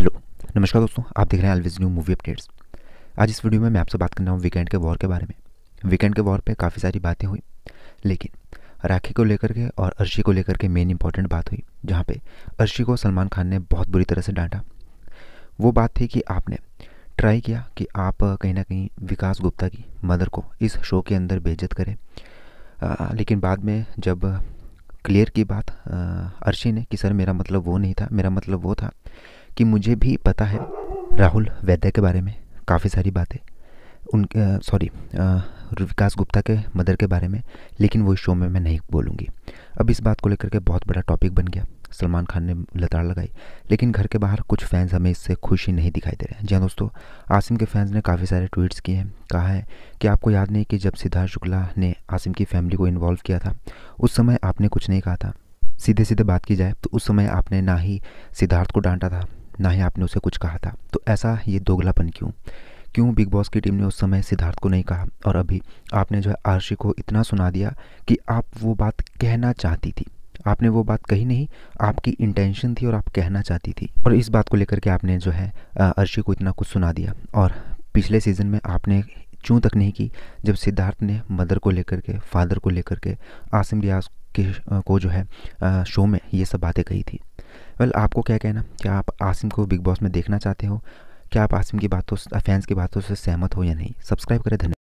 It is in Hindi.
हेलो नमस्कार दोस्तों आप देख रहे हैं अलविज न्यू मूवी अपडेट्स आज इस वीडियो में मैं आपसे बात कर रहा हूँ वीकेंड के वॉर के बारे में वीकेंड के वॉर पे काफ़ी सारी बातें हुई लेकिन राखी को लेकर के और अर्शी को लेकर के मेन इंपॉर्टेंट बात हुई जहाँ पे अर्शी को सलमान खान ने बहुत बुरी तरह से डांटा वो बात थी कि आपने ट्राई किया कि आप कहीं ना कहीं विकास गुप्ता की मदर को इस शो के अंदर बेजत करें लेकिन बाद में जब क्लियर की बात अर्शी ने कि सर मेरा मतलब वो नहीं था मेरा मतलब वो था कि मुझे भी पता है राहुल वैद्य के बारे में काफ़ी सारी बातें उन सॉरी विकास गुप्ता के मदर के बारे में लेकिन वो इस शो में मैं नहीं बोलूँगी अब इस बात को लेकर के बहुत बड़ा टॉपिक बन गया सलमान खान ने लताड़ लगाई लेकिन घर के बाहर कुछ फैंस हमें इससे खुशी नहीं दिखाई दे रहे हैं जी हाँ दोस्तों आसिम के फैंस ने काफ़ी सारे ट्वीट्स किए हैं कहा है कि आपको याद नहीं कि जब सिद्धार्थ शुक्ला ने आसिम की फैमिली को इन्वॉल्व किया था उस समय आपने कुछ नहीं कहा था सीधे सीधे बात की जाए तो उस समय आपने ना ही सिद्धार्थ को डांटा था ना ही आपने उसे कुछ कहा था तो ऐसा ये दोगलापन क्यों क्यों बिग बॉस की टीम ने उस समय सिद्धार्थ को नहीं कहा और अभी आपने जो है आरशी को इतना सुना दिया कि आप वो बात कहना चाहती थी आपने वो बात कही नहीं आपकी इंटेंशन थी और आप कहना चाहती थी और इस बात को लेकर के आपने जो है अर्शी को इतना कुछ सुना दिया और पिछले सीज़न में आपने चूँ तक नहीं की जब सिद्धार्थ ने मदर को लेकर के फादर को लेकर के आसिम रियाज के को जो है शो में ये सब बातें कही थी वेल well, आपको क्या कहना क्या आप आसिम को बिग बॉस में देखना चाहते हो क्या आप आसिम की बातों फैंस की बातों से सहमत हो या नहीं सब्सक्राइब करें धन्यवाद